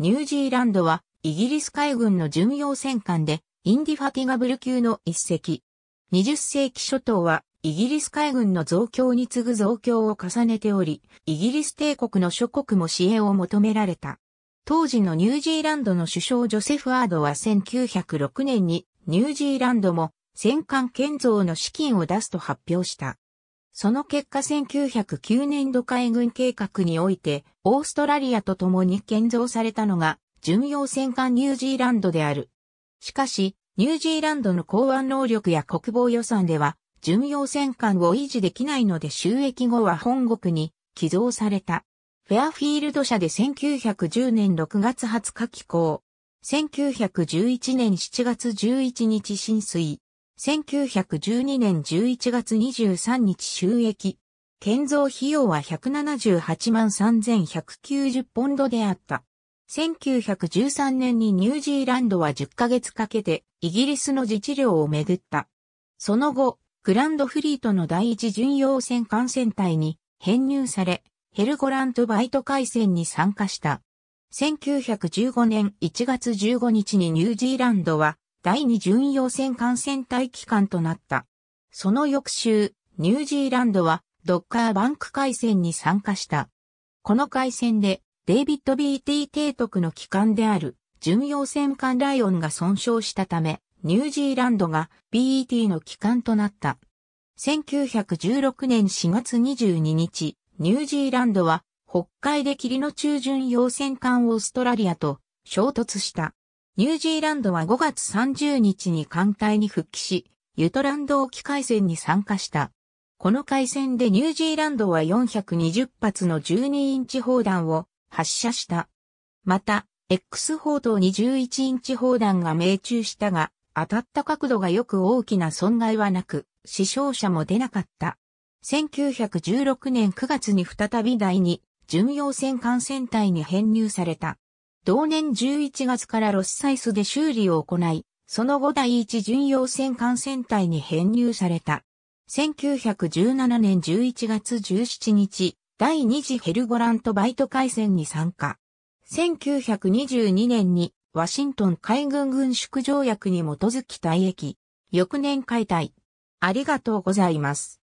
ニュージーランドはイギリス海軍の巡洋戦艦でインディファティガブル級の一隻。20世紀初頭はイギリス海軍の増強に次ぐ増強を重ねており、イギリス帝国の諸国も支援を求められた。当時のニュージーランドの首相ジョセフ・アードは1906年にニュージーランドも戦艦建造の資金を出すと発表した。その結果1909年度海軍計画において、オーストラリアと共に建造されたのが、巡洋戦艦ニュージーランドである。しかし、ニュージーランドの港湾能力や国防予算では、巡洋戦艦を維持できないので収益後は本国に寄贈された。フェアフィールド社で1910年6月20日寄港。1911年7月11日浸水。1912年11月23日収益。建造費用は178万3190ポンドであった。1913年にニュージーランドは10ヶ月かけてイギリスの自治領をめぐった。その後、グランドフリートの第一巡洋船艦船隊に編入され、ヘルゴラントバイト海戦に参加した。1915年1月15日にニュージーランドは第二巡洋戦艦戦隊機関となった。その翌週、ニュージーランドはドッカーバンク海戦に参加した。この海戦でデイビッド・ B.T. 提督の機関である巡洋戦艦ライオンが損傷したため、ニュージーランドが BET の機関となった。1916年4月22日、ニュージーランドは北海で霧の中巡洋戦艦オーストラリアと衝突した。ニュージーランドは5月30日に艦隊に復帰し、ユトランド沖海戦に参加した。この海戦でニュージーランドは420発の12インチ砲弾を発射した。また、X 砲と2 11インチ砲弾が命中したが、当たった角度がよく大きな損害はなく、死傷者も出なかった。1916年9月に再び第2巡洋戦艦船隊に編入された。同年11月からロスサイスで修理を行い、その後第一巡洋戦艦船隊に編入された。1917年11月17日、第二次ヘルゴラントバイト海戦に参加。1922年にワシントン海軍軍縮条約に基づき退役。翌年解体。ありがとうございます。